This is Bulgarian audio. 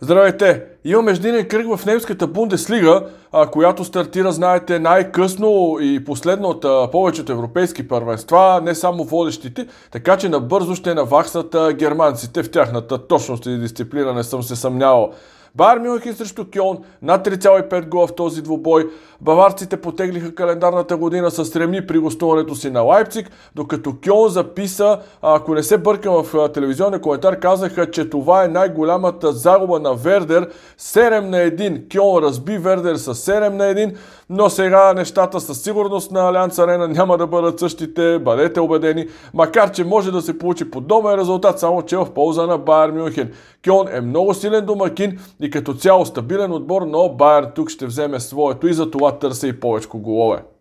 Здравейте! Има междинен кръг в немската Бундеслига, която стартира, знаете, най-късно и последно от повечето европейски първенства, не само водещите, така че набързо ще наваксат германците в тяхната точност и дисциплина, не съм се съмнявал. Бар Мюнхен срещу Кьон над 3,5 гола в този двубой. Баварците потеглиха календарната година с реми при гостуването си на Лайпциг, докато Кьон записа, ако не се бъркам в телевизионния коментар, казаха, че това е най-голямата загуба на Вердер. 7 на 1. Кьон разби Вердер с 7 на 1, но сега нещата със сигурност на Алианс Арена няма да бъдат същите, бъдете убедени, макар че може да се получи подобен резултат, само че е в полза на Байер Мюнхен. Кьон е много силен домакин и като цяло стабилен отбор, но Байер тук ще вземе своето и за това търся и повече голове.